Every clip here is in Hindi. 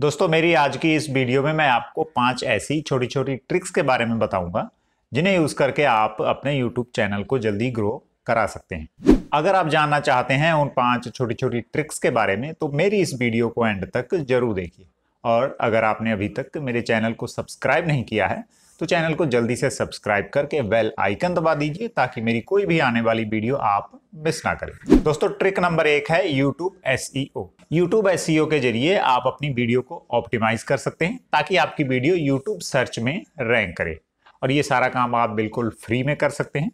दोस्तों मेरी आज की इस वीडियो में मैं आपको पांच ऐसी छोटी छोटी ट्रिक्स के बारे में बताऊंगा जिन्हें यूज़ करके आप अपने यूट्यूब चैनल को जल्दी ग्रो करा सकते हैं अगर आप जानना चाहते हैं उन पांच छोटी छोटी ट्रिक्स के बारे में तो मेरी इस वीडियो को एंड तक जरूर देखिए और अगर आपने अभी तक मेरे चैनल को सब्सक्राइब नहीं किया है तो चैनल को जल्दी से सब्सक्राइब करके बेल आइकन दबा दीजिए ताकि मेरी कोई भी आने वाली वीडियो आप मिस ना करें दोस्तों ट्रिक नंबर एक है यूट्यूब एस यूट्यूब एस के जरिए आप अपनी वीडियो को ऑप्टिमाइज कर सकते हैं ताकि आपकी वीडियो यूट्यूब सर्च में रैंक करे और ये सारा काम आप बिल्कुल फ्री में कर सकते हैं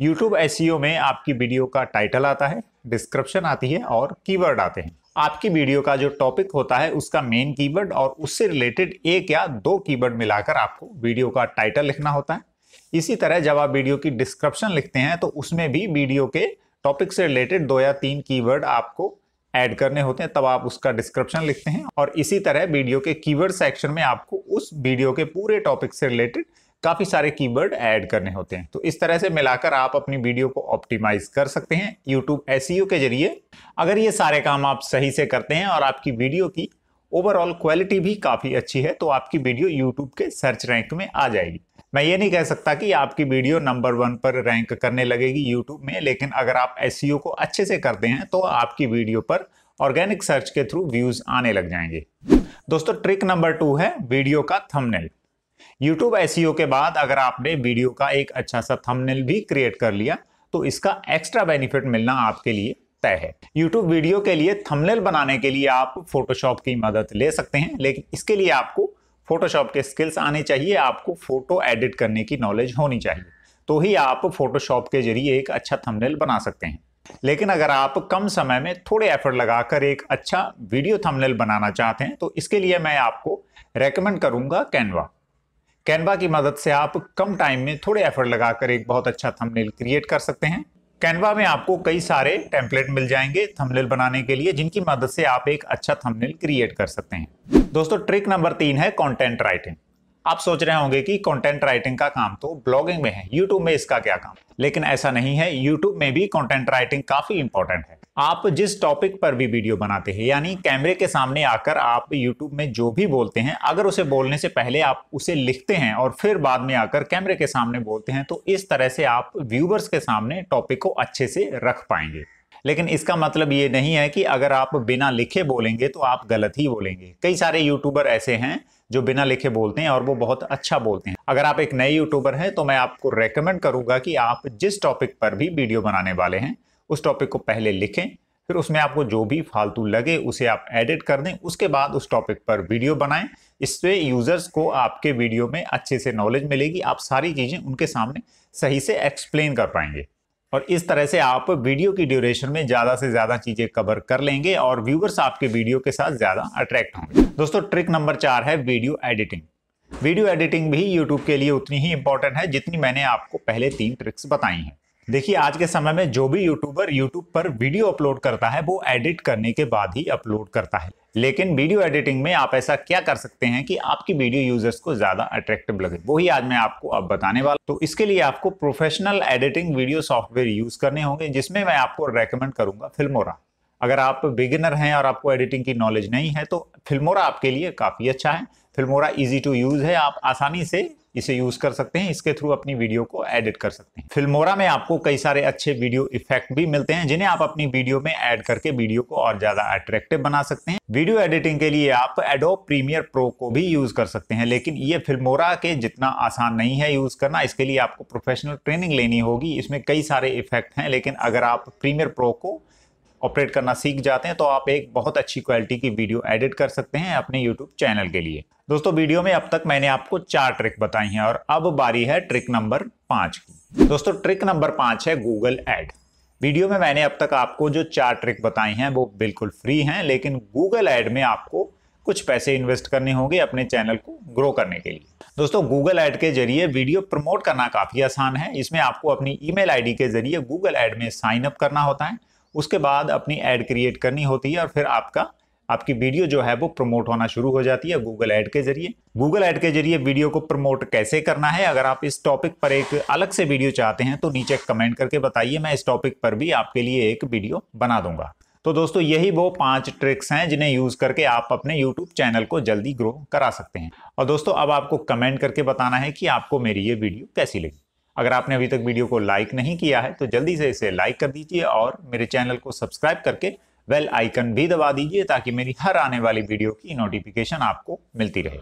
यूट्यूब एस e में आपकी वीडियो का टाइटल आता है डिस्क्रिप्शन आती है और कीवर्ड आते हैं आपकी वीडियो का जो टॉपिक होता है उसका मेन कीवर्ड और उससे रिलेटेड एक या दो कीवर्ड मिलाकर आपको वीडियो का टाइटल लिखना होता है इसी तरह जब आप वीडियो की डिस्क्रिप्शन लिखते हैं तो उसमें भी वीडियो के टॉपिक से रिलेटेड दो या तीन कीवर्ड आपको ऐड करने होते हैं तब आप उसका डिस्क्रिप्शन लिखते हैं और इसी तरह वीडियो के कीवर्ड सेक्शन में आपको उस वीडियो के पूरे टॉपिक से रिलेटेड काफ़ी सारे कीवर्ड ऐड करने होते हैं तो इस तरह से मिलाकर आप अपनी वीडियो को ऑप्टिमाइज कर सकते हैं यूट्यूब एस के जरिए अगर ये सारे काम आप सही से करते हैं और आपकी वीडियो की ओवरऑल क्वालिटी भी काफ़ी अच्छी है तो आपकी वीडियो यूट्यूब के सर्च रैंक में आ जाएगी मैं ये नहीं कह सकता कि आपकी वीडियो नंबर वन पर रैंक करने लगेगी यूट्यूब में लेकिन अगर आप एस को अच्छे से करते हैं तो आपकी वीडियो पर ऑर्गेनिक सर्च के थ्रू व्यूज़ आने लग जाएंगे दोस्तों ट्रिक नंबर टू है वीडियो का थंबनेल यूट्यूब एस e के बाद अगर आपने वीडियो का एक अच्छा सा थंबनेल भी क्रिएट कर लिया तो इसका एक्स्ट्रा बेनिफिट मिलना आपके लिए तय है यूट्यूब वीडियो के लिए थंबनेल बनाने के लिए आप फोटोशॉप की मदद ले सकते हैं लेकिन इसके लिए आपको फोटोशॉप के स्किल्स आने चाहिए आपको फोटो एडिट करने की नॉलेज होनी चाहिए तो ही आप फोटोशॉप के जरिए एक अच्छा थंबनेल बना सकते हैं लेकिन अगर आप कम समय में थोड़े एफर्ट लगाकर एक अच्छा वीडियो थंबनेल बनाना चाहते हैं तो इसके लिए मैं आपको रेकमेंड करूंगा कैनवा कैनवा की मदद से आप कम टाइम में थोड़े एफर्ट लगाकर एक बहुत अच्छा थंबनेल क्रिएट कर सकते हैं कैनवा में आपको कई सारे टेम्पलेट मिल जाएंगे थंबनेल बनाने के लिए जिनकी मदद से आप एक अच्छा थंबनेल क्रिएट कर सकते हैं दोस्तों ट्रिक नंबर तीन है कंटेंट राइटिंग आप सोच रहे होंगे कि कंटेंट राइटिंग का काम तो ब्लॉगिंग में है यूट्यूब में इसका क्या काम लेकिन ऐसा नहीं है यूट्यूब में भी कंटेंट राइटिंग काफी इंपॉर्टेंट है आप जिस टॉपिक पर भी वीडियो बनाते हैं यानी कैमरे के सामने आकर आप यूट्यूब में जो भी बोलते हैं अगर उसे बोलने से पहले आप उसे लिखते हैं और फिर बाद में आकर कैमरे के सामने बोलते हैं तो इस तरह से आप व्यूवर्स के सामने टॉपिक को अच्छे से रख पाएंगे लेकिन इसका मतलब ये नहीं है कि अगर आप बिना लिखे बोलेंगे तो आप गलत ही बोलेंगे कई सारे यूट्यूबर ऐसे हैं जो बिना लिखे बोलते हैं और वो बहुत अच्छा बोलते हैं अगर आप एक नए यूट्यूबर हैं तो मैं आपको रेकमेंड करूंगा कि आप जिस टॉपिक पर भी वीडियो बनाने वाले हैं उस टॉपिक को पहले लिखें फिर उसमें आपको जो भी फालतू लगे उसे आप एडिट कर दें उसके बाद उस टॉपिक पर वीडियो बनाएं इससे यूज़र्स को आपके वीडियो में अच्छे से नॉलेज मिलेगी आप सारी चीज़ें उनके सामने सही से एक्सप्लेन कर पाएंगे और इस तरह से आप वीडियो की ड्यूरेशन में ज़्यादा से ज़्यादा चीज़ें कवर कर लेंगे और व्यूवर्स आपके वीडियो के साथ ज़्यादा अट्रैक्ट होंगे दोस्तों ट्रिक नंबर चार है वीडियो एडिटिंग वीडियो एडिटिंग भी यूट्यूब के लिए उतनी ही इंपॉर्टेंट है जितनी मैंने आपको पहले तीन ट्रिक्स बताई हैं देखिए आज के समय में जो भी यूट्यूबर यूट्यूब पर वीडियो अपलोड करता है वो एडिट करने के बाद ही अपलोड करता है लेकिन वीडियो एडिटिंग में आप ऐसा क्या कर सकते हैं कि आपकी वीडियो यूजर्स को ज़्यादा अट्रैक्टिव लगे वही आज मैं आपको अब बताने वाला तो इसके लिए आपको professional editing video software use करने होंगे जिसमें मैं आपको रेकमेंड करूंगा फिल्मोरा अगर आप बिगिनर हैं और आपको एडिटिंग की नॉलेज नहीं है तो फिल्मोरा आपके लिए काफ़ी अच्छा है फिल्मोरा इजी टू यूज़ है आप आसानी से इसे यूज़ कर सकते हैं इसके थ्रू अपनी वीडियो को एडिट कर सकते हैं फिल्मोरा में आपको कई सारे अच्छे वीडियो इफेक्ट भी मिलते हैं जिन्हें आप अपनी वीडियो में ऐड करके वीडियो को और ज़्यादा अट्रैक्टिव बना सकते हैं वीडियो एडिटिंग के लिए आप एडो प्रीमियर प्रो को भी यूज़ कर सकते हैं लेकिन ये फिल्मोरा के जितना आसान नहीं है यूज़ करना इसके लिए आपको प्रोफेशनल ट्रेनिंग लेनी होगी इसमें कई सारे इफेक्ट हैं लेकिन अगर आप प्रीमियर प्रो को ऑपरेट करना सीख जाते हैं तो आप एक बहुत अच्छी क्वालिटी की वीडियो एडिट कर सकते हैं अपने यूट्यूब चैनल के लिए दोस्तों वीडियो में अब तक मैंने आपको चार ट्रिक बताई हैं और अब बारी है ट्रिक नंबर पांच की दोस्तों ट्रिक नंबर पांच है गूगल एड वीडियो में मैंने अब तक आपको जो चार ट्रिक बताई हैं वो बिल्कुल फ्री हैं लेकिन गूगल एड में आपको कुछ पैसे इन्वेस्ट करने होंगे अपने चैनल को ग्रो करने के लिए दोस्तों गूगल ऐड के जरिए वीडियो प्रमोट करना काफ़ी आसान है इसमें आपको अपनी ईमेल आईडी के जरिए गूगल ऐड में साइन अप करना होता है उसके बाद अपनी ऐड क्रिएट करनी होती है और फिर आपका आपकी वीडियो जो है वो प्रमोट होना शुरू हो जाती है गूगल ऐड के जरिए गूगल ऐड के जरिए वीडियो को प्रमोट कैसे करना है अगर आप इस टॉपिक पर एक अलग से वीडियो चाहते हैं तो नीचे कमेंट करके बताइए मैं इस टॉपिक पर भी आपके लिए एक वीडियो बना दूंगा तो दोस्तों यही वो पांच ट्रिक्स हैं जिन्हें यूज करके आप अपने यूट्यूब चैनल को जल्दी ग्रो करा सकते हैं और दोस्तों अब आपको कमेंट करके बताना है कि आपको मेरी ये वीडियो कैसी लगी अगर आपने अभी तक वीडियो को लाइक नहीं किया है तो जल्दी से इसे लाइक कर दीजिए और मेरे चैनल को सब्सक्राइब करके वेल आइकन भी दबा दीजिए ताकि मेरी हर आने वाली वीडियो की नोटिफिकेशन आपको मिलती रहे